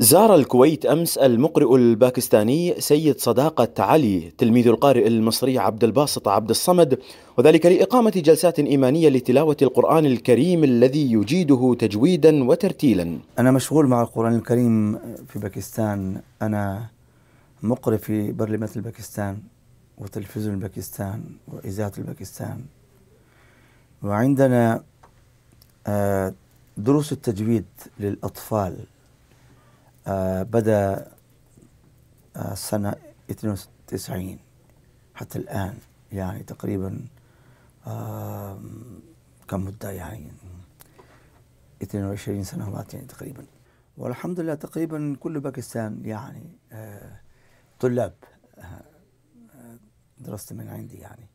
زار الكويت أمس المقرئ الباكستاني سيد صداقة علي تلميذ القارئ المصري عبد الباسط عبد الصمد وذلك لإقامة جلسات إيمانية لتلاوة القرآن الكريم الذي يجيده تجويدا وترتيلا أنا مشغول مع القرآن الكريم في باكستان أنا مقرئ في برلمان الباكستان وتلفزيون الباكستان وإذاعة الباكستان وعندنا آه دروس التجويد للأطفال آه، بدأ آه، سنة 92 حتى الآن يعني تقريبا كم مدة يعني 22 سنة مات يعني تقريبا والحمد لله تقريبا كل باكستان يعني آه، طلاب درست من عندي يعني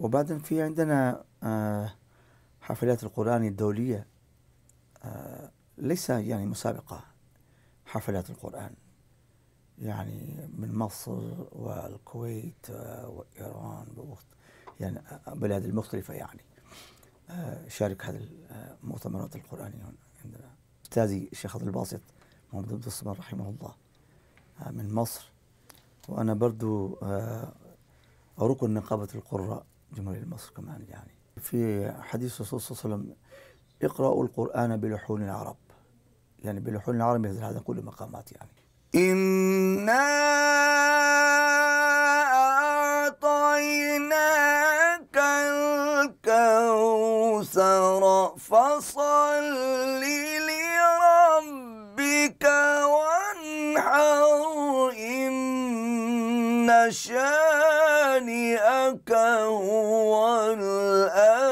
وبعدين في عندنا حفلات القرآن الدولية آه، ليس يعني مسابقة حفلات القرآن يعني من مصر والكويت وإيران يعني بلاد المختلفة يعني آه، شارك هذه المؤتمرات آه، القرآنية هنا عندنا أستاذي الشيخ عبد الباسط محمد بن الصمر رحمه الله من مصر وأنا برضو ركن نقابة القراء جمهورية مصر كمان يعني في حديث الرسول صلى الله عليه وسلم اقرأوا القرآن بلحون العرب يعني بلحون العرب مثل هذا كل مقامات يعني إنا أعطيناك الكوثر فصل لربك وانحر إن شاء شانئك هو الآن